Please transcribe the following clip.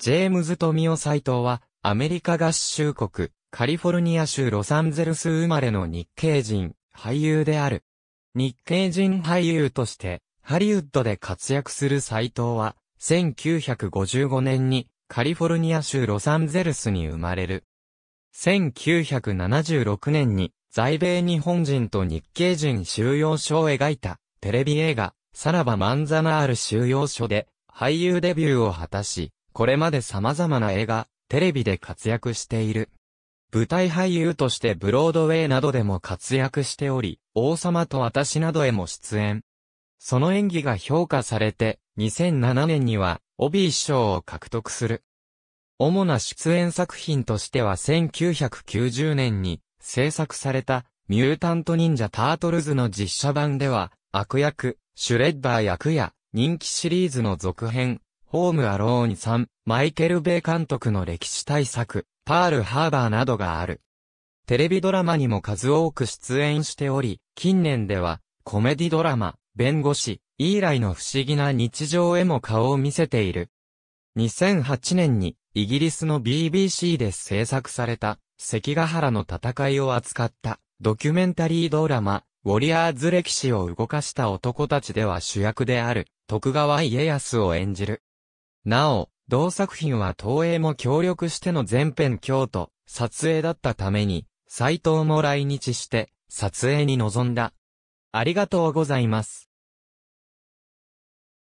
ジェームズ・トミオ・サイトは、アメリカ合衆国、カリフォルニア州ロサンゼルス生まれの日系人、俳優である。日系人俳優として、ハリウッドで活躍する斎藤は、1955年にカリフォルニア州ロサンゼルスに生まれる。1976年に在米日本人と日系人収容所を描いたテレビ映画、さらばマンザナール収容所で俳優デビューを果たし、これまで様々な映画、テレビで活躍している。舞台俳優としてブロードウェイなどでも活躍しており、王様と私などへも出演。その演技が評価されて、2007年には、オビー賞を獲得する。主な出演作品としては1990年に制作された、ミュータント忍者タートルズの実写版では、悪役、シュレッダー役や、人気シリーズの続編、ホームアローン3、マイケル・ベイ監督の歴史大作、パール・ハーバーなどがある。テレビドラマにも数多く出演しており、近年では、コメディドラマ、弁護士、イーライの不思議な日常へも顔を見せている。2008年に、イギリスの BBC で制作された、関ヶ原の戦いを扱った、ドキュメンタリードラマ、ウォリアーズ歴史を動かした男たちでは主役である、徳川家康を演じる。なお、同作品は東映も協力しての全編京都、撮影だったために、斎藤も来日して、撮影に臨んだ。ありがとうございます。